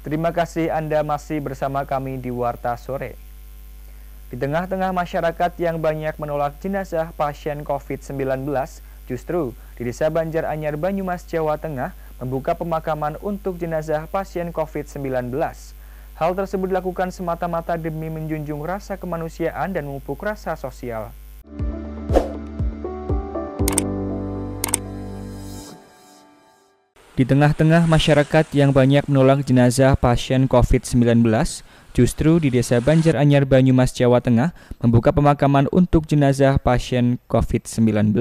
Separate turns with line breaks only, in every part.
Terima kasih Anda masih bersama kami di Warta Sore. Di tengah-tengah masyarakat yang banyak menolak jenazah pasien COVID-19, justru di Desa Banjar Anyar Banyumas, Jawa Tengah membuka pemakaman untuk jenazah pasien COVID-19. Hal tersebut dilakukan semata-mata demi menjunjung rasa kemanusiaan dan memupuk rasa sosial. Di tengah-tengah masyarakat yang banyak menolak jenazah pasien COVID-19, justru di Desa Banjar Anyar Banyumas, Jawa Tengah membuka pemakaman untuk jenazah pasien COVID-19.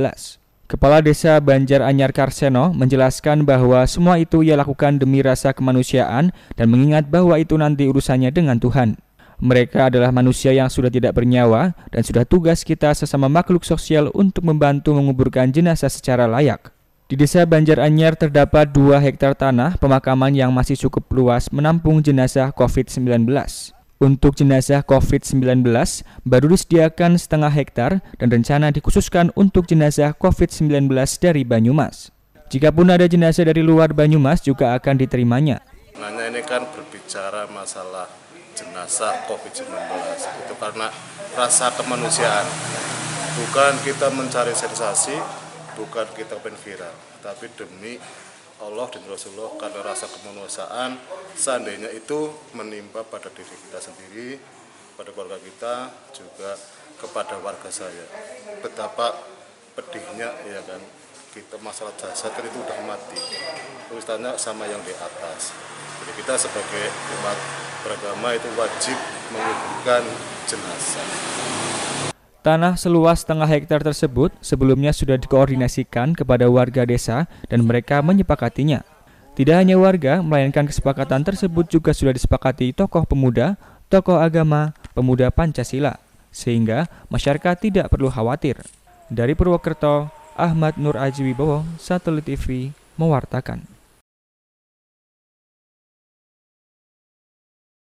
Kepala Desa Banjar Anyar Karseno menjelaskan bahwa semua itu ia lakukan demi rasa kemanusiaan dan mengingat bahwa itu nanti urusannya dengan Tuhan. Mereka adalah manusia yang sudah tidak bernyawa dan sudah tugas kita sesama makhluk sosial untuk membantu menguburkan jenazah secara layak. Di desa Banjaranyar terdapat dua hektar tanah pemakaman yang masih cukup luas menampung jenazah COVID-19. Untuk jenazah COVID-19 baru disediakan setengah hektar dan rencana dikhususkan untuk jenazah COVID-19 dari Banyumas. Jika pun ada jenazah dari luar Banyumas juga akan diterimanya.
Nanya ini kan berbicara masalah jenazah COVID-19 itu karena rasa kemanusiaan. Bukan kita mencari sensasi, bukan kita pengen viral tapi demi Allah dan Rasulullah karena rasa kemanusiaan seandainya itu menimpa pada diri kita sendiri pada keluarga kita juga kepada warga saya betapa pedihnya ya kan kita masalah jasad kan itu sudah mati urusannya sama yang di atas jadi kita sebagai umat beragama itu wajib menguburkan jenazah
Tanah seluas setengah hektar tersebut sebelumnya sudah dikoordinasikan kepada warga desa dan mereka menyepakatinya. Tidak hanya warga, melainkan kesepakatan tersebut juga sudah disepakati tokoh pemuda, tokoh agama, pemuda Pancasila, sehingga masyarakat tidak perlu khawatir. Dari Purwokerto, Ahmad Nur Aji Wibowo, Satelit TV, mewartakan.